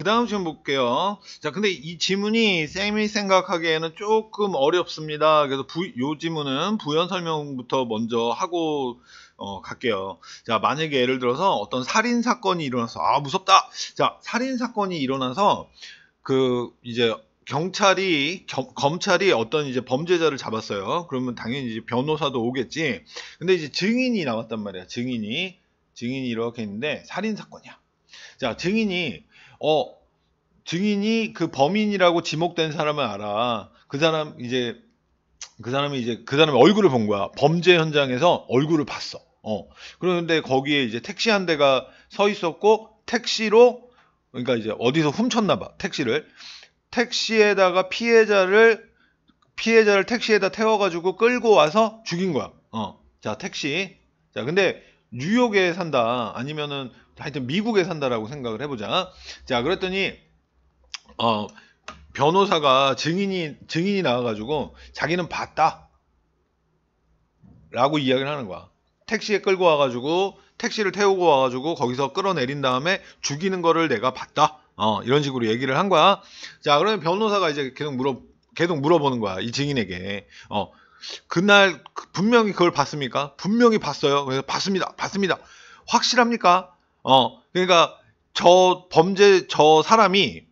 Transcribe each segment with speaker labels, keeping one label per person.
Speaker 1: 그 다음 질문 볼게요. 자, 근데 이 지문이 쌤이 생각하기에는 조금 어렵습니다. 그래서 부, 요 지문은 부연 설명부터 먼저 하고 어, 갈게요. 자, 만약에 예를 들어서 어떤 살인 사건이 일어나서 아 무섭다. 자, 살인 사건이 일어나서 그 이제 경찰이 겸, 검찰이 어떤 이제 범죄자를 잡았어요. 그러면 당연히 이제 변호사도 오겠지. 근데 이제 증인이 나왔단 말이야. 증인이 증인이 이렇게 있는데 살인 사건이야. 자, 증인이 어 증인이 그 범인이라고 지목된 사람을 알아. 그 사람 이제 그 사람이 이제 그 사람의 얼굴을 본 거야. 범죄 현장에서 얼굴을 봤어. 어. 그런데 거기에 이제 택시 한 대가 서 있었고 택시로 그러니까 이제 어디서 훔쳤나 봐. 택시를 택시에다가 피해자를 피해자를 택시에다 태워 가지고 끌고 와서 죽인 거야. 어. 자, 택시. 자, 근데 뉴욕에 산다. 아니면은 하여튼 미국에 산다라고 생각을 해보자. 자, 그랬더니 어, 변호사가 증인이 증인이 나와가지고 자기는 봤다라고 이야기를 하는 거야. 택시에 끌고 와가지고 택시를 태우고 와가지고 거기서 끌어내린 다음에 죽이는 거를 내가 봤다. 어, 이런 식으로 얘기를 한 거야. 자, 그러면 변호사가 이제 계속 물어 계속 물어보는 거야 이 증인에게. 어, 그날 분명히 그걸 봤습니까? 분명히 봤어요. 그래서 봤습니다. 봤습니다. 확실합니까? 어, 그러니까 저 범죄 저 사람이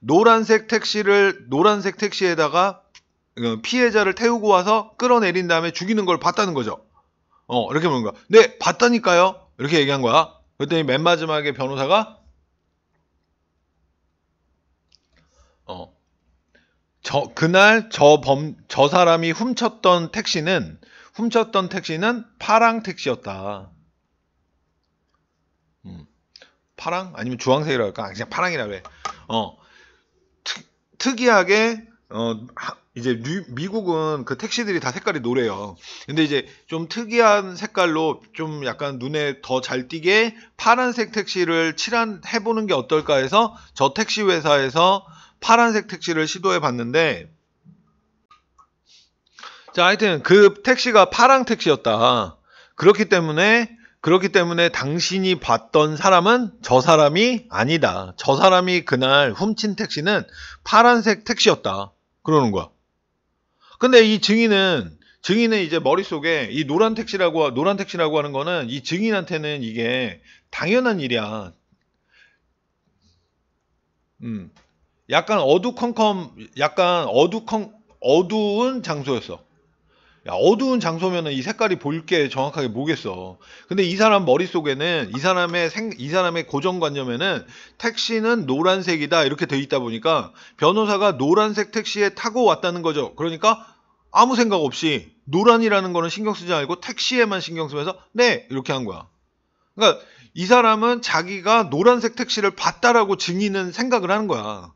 Speaker 1: 노란색 택시를 노란색 택시에다가 어, 피해자를 태우고 와서 끌어내린 다음에 죽이는 걸 봤다는 거죠. 어, 이렇게 보는 거야. 네, 봤다니까요. 이렇게 얘기한 거야. 그랬더니 맨 마지막에 변호사가 어, 저 그날 저 범 저 사람이 훔쳤던 택시는 훔쳤던 택시는 파랑 택시였다. 파랑 아니면 주황색이라 할까? 그냥 파랑이라 그래 어. 특, 특이하게 어 이제 뉴, 미국은 그 택시들이 다 색깔이 노래요. 근데 이제 좀 특이한 색깔로 좀 약간 눈에 더 잘 띄게 파란색 택시를 칠한 해보는 게 어떨까 해서 저 택시 회사에서 파란색 택시를 시도해 봤는데 자 하여튼 그 택시가 파랑 택시였다. 그렇기 때문에 그렇기 때문에 당신이 봤던 사람은 저 사람이 아니다. 저 사람이 그날 훔친 택시는 파란색 택시였다. 그러는 거야. 근데 이 증인은 증인은 이제 머릿속에 이 노란 택시라고 노란 택시라고 하는 거는 이 증인한테는 이게 당연한 일이야. 음. 약간 어두컴컴 약간 어두컴 어두운 장소였어. 야, 어두운 장소면은 이 색깔이 보일 게 정확하게 뭐겠어. 근데 이 사람 머릿속에는 이 사람의 생, 이 사람의 고정관념에는 택시는 노란색이다 이렇게 돼 있다 보니까 변호사가 노란색 택시에 타고 왔다는 거죠. 그러니까 아무 생각 없이 노란이라는 거는 신경 쓰지 말고 택시에만 신경 쓰면서 네 이렇게 한 거야. 그러니까 이 사람은 자기가 노란색 택시를 봤다라고 증인은 생각을 하는 거야.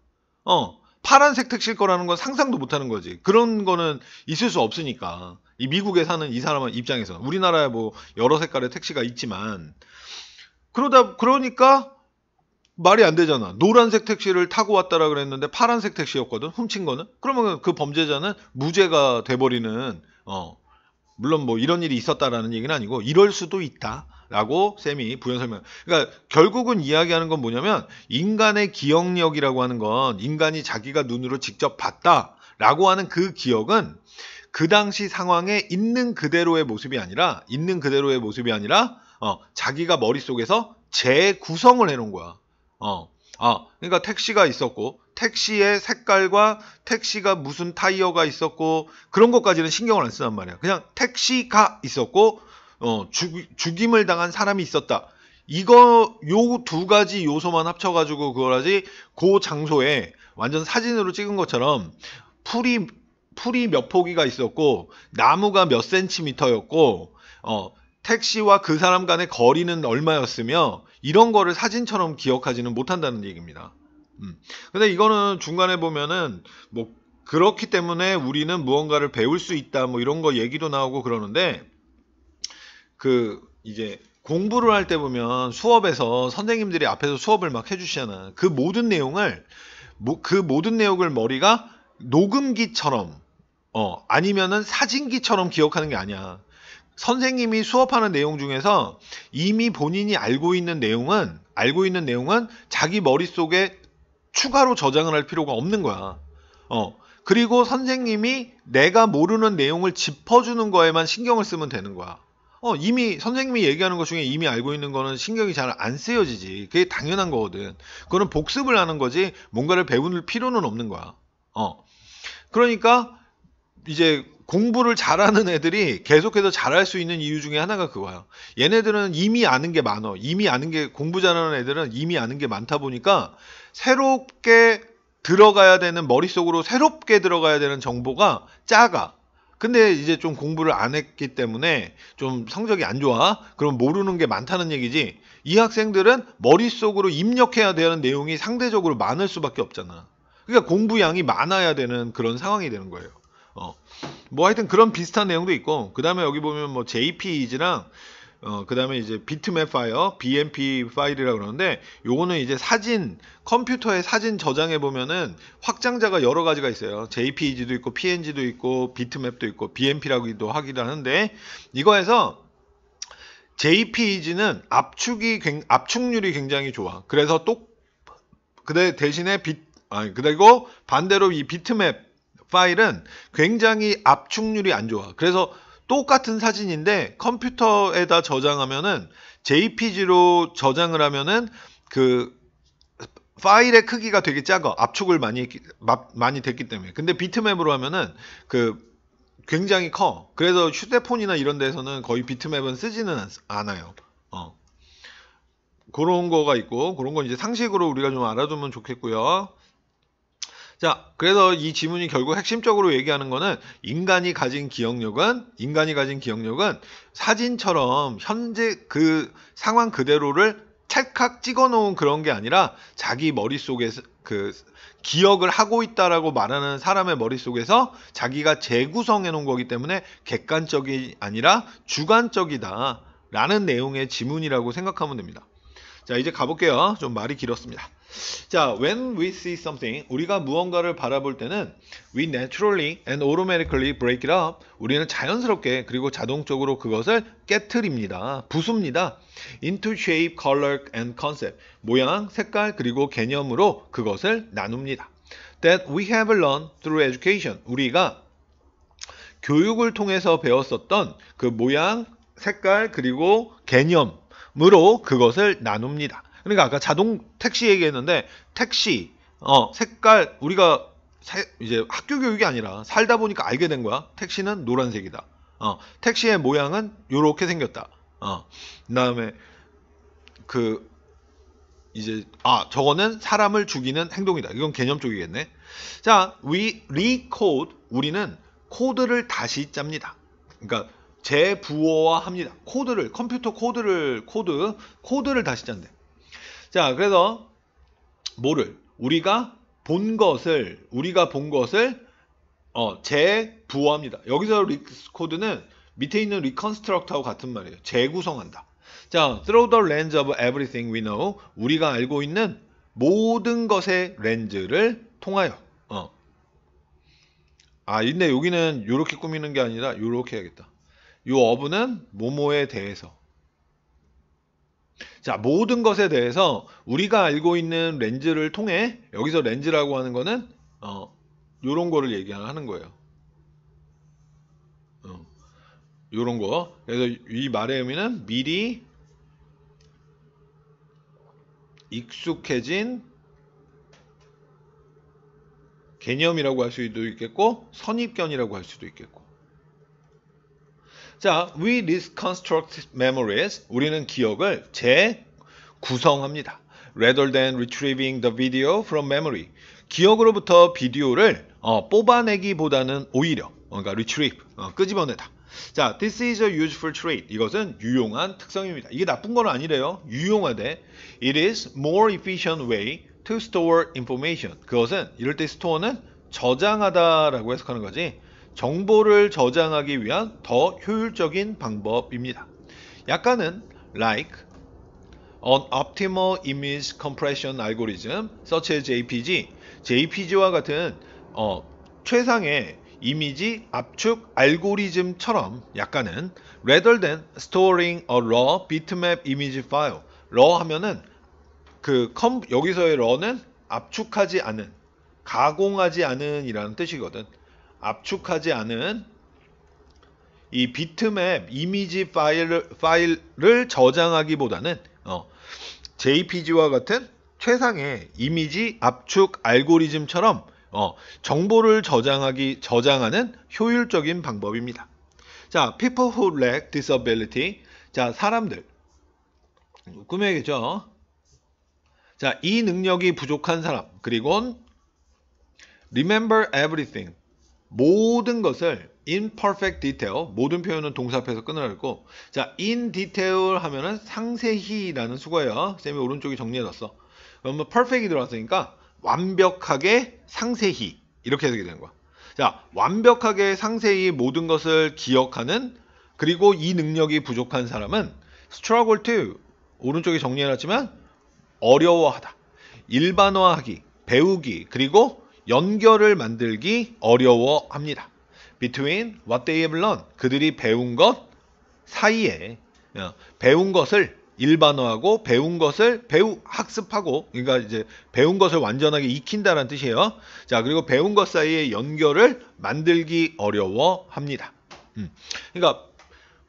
Speaker 1: 어. 파란색 택시일 거라는 건 상상도 못 하는 거지. 그런 거는 있을 수 없으니까. 이 미국에 사는 이 사람 입장에서. 우리나라에 뭐 여러 색깔의 택시가 있지만. 그러다, 그러니까 말이 안 되잖아. 노란색 택시를 타고 왔다라 그랬는데 파란색 택시였거든. 훔친 거는. 그러면 그 범죄자는 무죄가 돼버리는, 어, 물론 뭐 이런 일이 있었다라는 얘기는 아니고 이럴 수도 있다라고 쌤이 부연 설명. 그러니까 결국은 이야기하는 건 뭐냐면 인간의 기억력이라고 하는 건 인간이 자기가 눈으로 직접 봤다라고 하는 그 기억은 그 당시 상황에 있는 그대로의 모습이 아니라 있는 그대로의 모습이 아니라 어, 자기가 머릿속에서 재구성을 해 놓은 거야. 어. 아, 그러니까 택시가 있었고 택시의 색깔과 택시가 무슨 타이어가 있었고 그런 것까지는 신경을 안 쓰단 말이야. 그냥 택시가 있었고 어, 죽, 임을 당한 사람이 있었다. 이거 요 두 가지 요소만 합쳐가지고 그걸하지그 장소에 완전 사진으로 찍은 것처럼 풀이 풀이 몇 포기가 있었고 나무가 몇 센티미터였고 어, 택시와 그 사람 간의 거리는 얼마였으며 이런 거를 사진처럼 기억하지는 못한다는 얘기입니다. 음. 근데 이거는 중간에 보면은 뭐 그렇기 때문에 우리는 무언가를 배울 수 있다 뭐 이런 거 얘기도 나오고 그러는데 그 이제 공부를 할 때 보면 수업에서 선생님들이 앞에서 수업을 막 해주시잖아. 그 모든 내용을 그 모든 내용을 머리가 녹음기처럼 어 아니면은 사진기처럼 기억하는 게 아니야. 선생님이 수업하는 내용 중에서 이미 본인이 알고 있는 내용은 알고 있는 내용은 자기 머릿속에 추가로 저장을 할 필요가 없는 거야. 어. 그리고 선생님이 내가 모르는 내용을 짚어주는 거에만 신경을 쓰면 되는 거야. 어, 이미 선생님이 얘기하는 것 중에 이미 알고 있는 거는 신경이 잘 안 쓰여지지. 그게 당연한 거거든. 그거는 복습을 하는 거지 뭔가를 배우는 필요는 없는 거야. 어. 그러니까 이제 공부를 잘하는 애들이 계속해서 잘할 수 있는 이유 중에 하나가 그거야. 얘네들은 이미 아는 게많아 이미 아는 게 공부 잘하는 애들은 이미 아는 게 많다 보니까 새롭게 들어가야 되는 머릿속으로 새롭게 들어가야 되는 정보가 작아. 근데 이제 좀 공부를 안 했기 때문에 좀 성적이 안 좋아. 그럼 모르는 게 많다는 얘기지. 이 학생들은 머릿속으로 입력해야 되는 내용이 상대적으로 많을 수밖에 없잖아. 그러니까 공부양이 많아야 되는 그런 상황이 되는 거예요. 어. 뭐 하여튼 그런 비슷한 내용도 있고 그 다음에 여기 보면 뭐 JPEG랑 어, 그 다음에 이제 비트맵 파일어, BMP 파일이라고 그러는데, 요거는 이제 사진, 컴퓨터에 사진 저장해 보면은 확장자가 여러 가지가 있어요. JPEG도 있고, PNG도 있고, 비트맵도 있고, BMP라고도 하기도 하는데, 이거에서 JPEG는 압축이, 압축률이 굉장히 좋아. 그래서 똑, 그데 대신에 비, 아니, 그리고 반대로 이 비트맵 파일은 굉장히 압축률이 안 좋아. 그래서 똑같은 사진인데 컴퓨터에다 저장하면은 JPG로 저장을 하면은 그 파일의 크기가 되게 작아. 압축을 많이 많이 됐기 때문에. 근데 비트맵으로 하면은 그 굉장히 커. 그래서 휴대폰이나 이런 데서는 거의 비트맵은 쓰지는 않아요. 어. 그런 거가 있고 그런 건 이제 상식으로 우리가 좀 알아두면 좋겠고요. 자, 그래서 이 지문이 결국 핵심적으로 얘기하는 거는 인간이 가진 기억력은 인간이 가진 기억력은 사진처럼 현재 그 상황 그대로를 찰칵 찍어 놓은 그런 게 아니라 자기 머릿속에 서그 기억을 하고 있다라고 말하는 사람의 머릿속에서 자기가 재구성해 놓은 거기 때문에 객관적이 아니라 주관적이다라는 내용의 지문이라고 생각하면 됩니다. 자 이제 가볼게요. 좀 말이 길었습니다. 자, when we see something, 우리가 무언가를 바라볼 때는 we naturally and automatically break it up. 우리는 자연스럽게 그리고 자동적으로 그것을 깨트립니다. 부숩니다. into shape, color and concept. 모양, 색깔 그리고 개념으로 그것을 나눕니다. that we have learned through education. 우리가 교육을 통해서 배웠었던 그 모양, 색깔 그리고 개념 으로 그것을 나눕니다. 그러니까 아까 자동 택시 얘기했는데 택시 어 색깔 우리가 세, 이제 학교 교육이 아니라 살다 보니까 알게 된 거야. 택시는 노란색이다. 어 택시의 모양은 요렇게 생겼다. 어 그다음에 그 이제 아 저거는 사람을 죽이는 행동이다. 이건 개념 쪽이겠네. 자, we recode 우리는 코드를 다시 짭니다. 그러니까 재부호화합니다. 코드를 컴퓨터 코드를 코드 코드를 다시 짠대. 자, 그래서 뭐를 우리가 본 것을 우리가 본 것을 어, 재부호합니다. 여기서 리스 코드는 밑에 있는 리컨스트럭트하고 같은 말이에요. 재구성한다. 자, through the lens of everything we know 우리가 알고 있는 모든 것의 렌즈를 통하여 어. 아, 근데 여기는 이렇게 꾸미는 게 아니라 이렇게 해야겠다. 요 어부는 모모에 대해서. 자, 모든 것에 대해서 우리가 알고 있는 렌즈를 통해 여기서 렌즈라고 하는 거는 어, 요런 거를 얘기하는 거예요. 어, 요런 거. 그래서 이 말의 의미는 미리 익숙해진 개념이라고 할 수도 있겠고 선입견이라고 할 수도 있겠고 자, we reconstruct memories. 우리는 기억을 재구성합니다. rather than retrieving the video from memory. 기억으로부터 비디오를 어, 뽑아내기보다는 오히려 뭔가 retrieve 어, 끄집어내다. 자, this is a useful trait. 이것은 유용한 특성입니다. 이게 나쁜 건 아니래요. 유용하대. It is more efficient way to store information. 그것은 이럴 때 store는 저장하다라고 해석하는 거지. 정보를 저장하기 위한 더 효율적인 방법입니다. 약간은 like an optimal image compression algorithm such as JPG, JPG와 같은 어, 최상의 이미지 압축 알고리즘처럼 약간은 rather than storing a raw bitmap image file raw 하면은 그 컴, 여기서의 raw는 압축하지 않은 가공하지 않은 이라는 뜻이거든 압축하지 않은 이 비트맵 이미지 파일을, 파일을 저장하기보다는 어, JPG와 같은 최상의 이미지 압축 알고리즘처럼 어, 정보를 저장하기 저장하는 효율적인 방법입니다. 자, people who lack disability. 자, 사람들. 꾸며야겠죠. 자, 이 능력이 부족한 사람. 그리고 remember everything. 모든 것을 in perfect detail 모든 표현은 동사 앞에서 끊어내고 자 in detail 하면은 상세히라는 수거예요 쌤이 오른쪽이 정리해놨어 그러면 뭐 perfect이 들어왔으니까 완벽하게 상세히 이렇게 되게 되는 거야 자 완벽하게 상세히 모든 것을 기억하는 그리고 이 능력이 부족한 사람은 struggle to 오른쪽이 정리해놨지만 어려워하다 일반화하기 배우기 그리고 연결을 만들기 어려워합니다. Between what they have learned, 그들이 배운 것 사이에 어, 배운 것을 일반화하고 배운 것을 배우 학습하고 그러니까 이제 배운 것을 완전하게 익힌다는 뜻이에요. 자 그리고 배운 것 사이에 연결을 만들기 어려워합니다. 음. 그러니까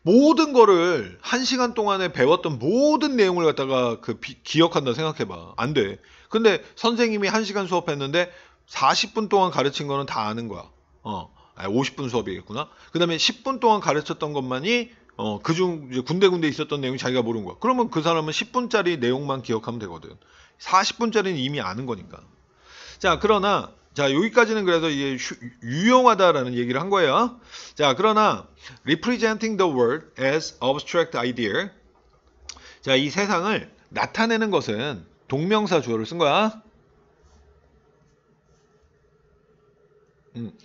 Speaker 1: 모든 거를 한 시간 동안에 배웠던 모든 내용을 갖다가 그 기억한다 생각해봐. 안 돼. 근데 선생님이 한 시간 수업했는데 40분 동안 가르친 거는 다 아는 거야. 어, 50분 수업이겠구나. 그 다음에 10분 동안 가르쳤던 것만이 어, 그중 군데군데 있었던 내용이 자기가 모르는 거야. 그러면 그 사람은 10분짜리 내용만 기억하면 되거든. 40분짜리는 이미 아는 거니까. 자, 그러나 자, 여기까지는 그래서 이게 유용하다라는 얘기를 한 거예요. 자, 그러나 representing the world as abstract idea. 자, 이 세상을 나타내는 것은 동명사 주어를 쓴 거야. 음.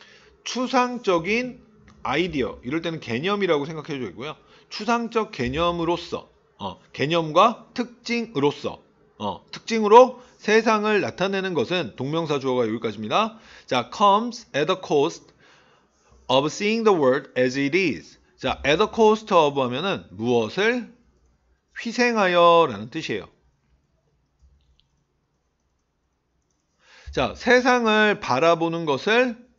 Speaker 1: 추상적인 아이디어 이럴 때는 개념이라고 생각해 주고요. 추상적 개념으로서 어, 개념과 특징으로서 어, 특징으로 세상을 나타내는 것은 동명사 주어가 여기까지입니다. 자, comes at the cost of seeing the world as it is. 자, at the cost of 하면은 무엇을 희생하여 라는 뜻이에요. 자, 세상을 바라보는 것을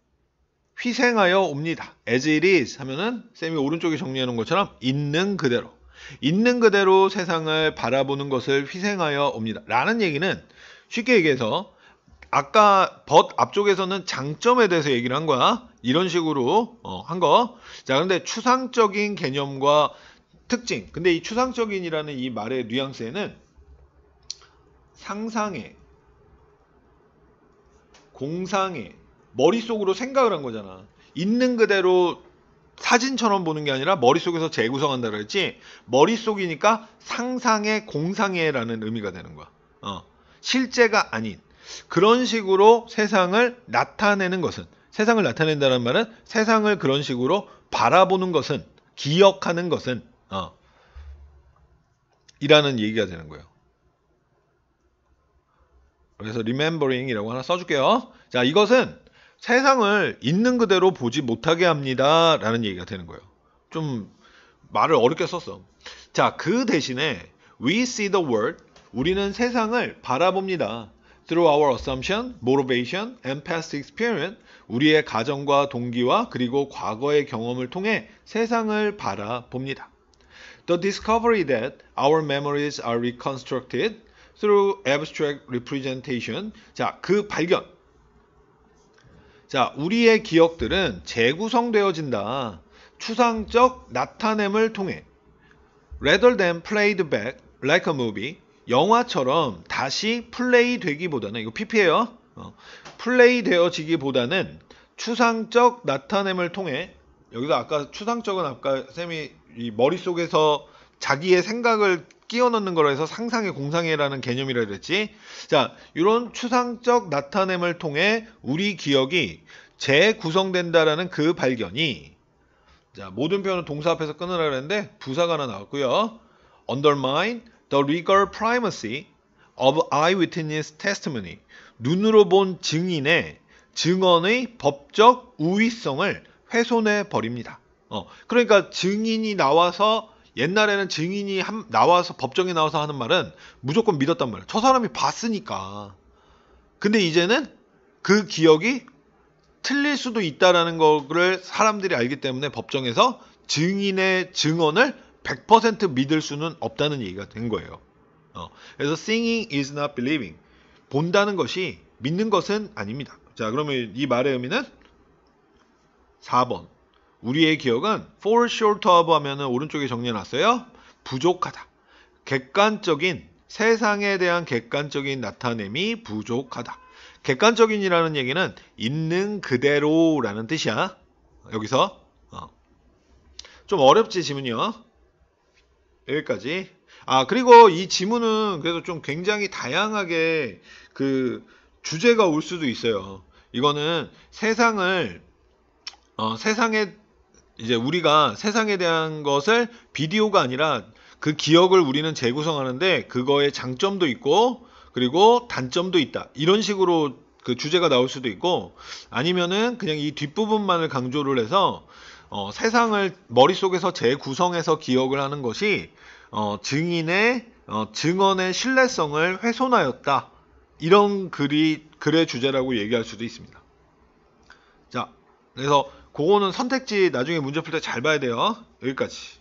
Speaker 1: 휘생하여 옵니다. as it is 하면은 쌤이 오른쪽에 정리해 놓은 것처럼 있는 그대로 있는 그대로 세상을 바라보는 것을 휘생하여 옵니다. 라는 얘기는 쉽게 얘기해서 아까 벗 앞쪽에서는 장점에 대해서 얘기를 한 거야. 이런 식으로 어, 한 거. 자, 그런데 추상적인 개념과 특징. 근데 이 추상적인이라는 이 말의 뉘앙스에는 상상의, 공상의, 머릿속으로 생각을 한 거잖아. 있는 그대로 사진처럼 보는 게 아니라 머릿속에서 재구성한다 그랬지 머릿속이니까 상상의 공상의라는 의미가 되는 거야. 어. 실제가 아닌 그런 식으로 세상을 나타내는 것은 세상을 나타낸다는 말은 세상을 그런 식으로 바라보는 것은 기억하는 것은 어. 이라는 얘기가 되는 거예요. 그래서 r e m e m b e r i n g 이라고 하나 써줄게요. 자, 이것은 세상을 있는 그대로 보지 못하게 합니다. 라는 얘기가 되는 거예요. 좀 말을 어렵게 썼어. 자, 그 대신에 we see the world, 우리는 세상을 바라봅니다. through our assumption, motivation, and past experience, 우리의 가정과 동기와 그리고 과거의 경험을 통해 세상을 바라봅니다. The discovery that our memories are reconstructed through abstract representation. 자, 그 발견. 자, 우리의 기억들은 재구성되어진다. 추상적 나타냄을 통해 rather than played back like a movie 영화처럼 다시 플레이 되기보다는 이거 p p 에요 어, 플레이 되어지기보다는 추상적 나타냄을 통해 여기서 아까 추상적은 아까 쌤이 머릿속에서 자기의 생각을 끼워넣는 거라 해서 상상의 공상이라는 개념이라 그랬지. 자, 이런 추상적 나타냄을 통해 우리 기억이 재구성된다라는 그 발견이 자, 모든 표현은 동사 앞에서 끊으라 그랬는데 부사가 하나 나왔고요. undermine the legal primacy of eyewitness testimony. 눈으로 본 증인의 증언의 법적 우위성을 훼손해 버립니다. 어, 그러니까 증인이 나와서 옛날에는 증인이 한, 나와서 법정에 나와서 하는 말은 무조건 믿었단 말이에요. 저 사람이 봤으니까. 근데 이제는 그 기억이 틀릴 수도 있다라는 거를 사람들이 알기 때문에 법정에서 증인의 증언을 100% 믿을 수는 없다는 얘기가 된 거예요. 어, 그래서 seeing is not believing. 본다는 것이 믿는 것은 아닙니다. 자, 그러면 이 말의 의미는 4번. 우리의 기억은 for short of 하면은 오른쪽에 정리해놨어요. 부족하다. 객관적인 세상에 대한 객관적인 나타냄이 부족하다. 객관적인이라는 얘기는 있는 그대로라는 뜻이야. 여기서 어. 좀 어렵지 지문이요. 여기까지. 아 그리고 이 지문은 그래서좀 굉장히 다양하게 그 주제가 올 수도 있어요. 이거는 세상을 어, 세상에 이제 우리가 세상에 대한 것을 비디오가 아니라 그 기억을 우리는 재구성하는데 그거의 장점도 있고 그리고 단점도 있다. 이런 식으로 그 주제가 나올 수도 있고 아니면은 그냥 이 뒷부분만을 강조를 해서 어, 세상을 머릿속에서 재구성해서 기억을 하는 것이 어, 증인의 어, 증언의 신뢰성을 훼손하였다. 이런 글이 글의 주제라고 얘기할 수도 있습니다. 자, 그래서 그거는 선택지 나중에 문제 풀 때 잘 봐야 돼요. 여기까지.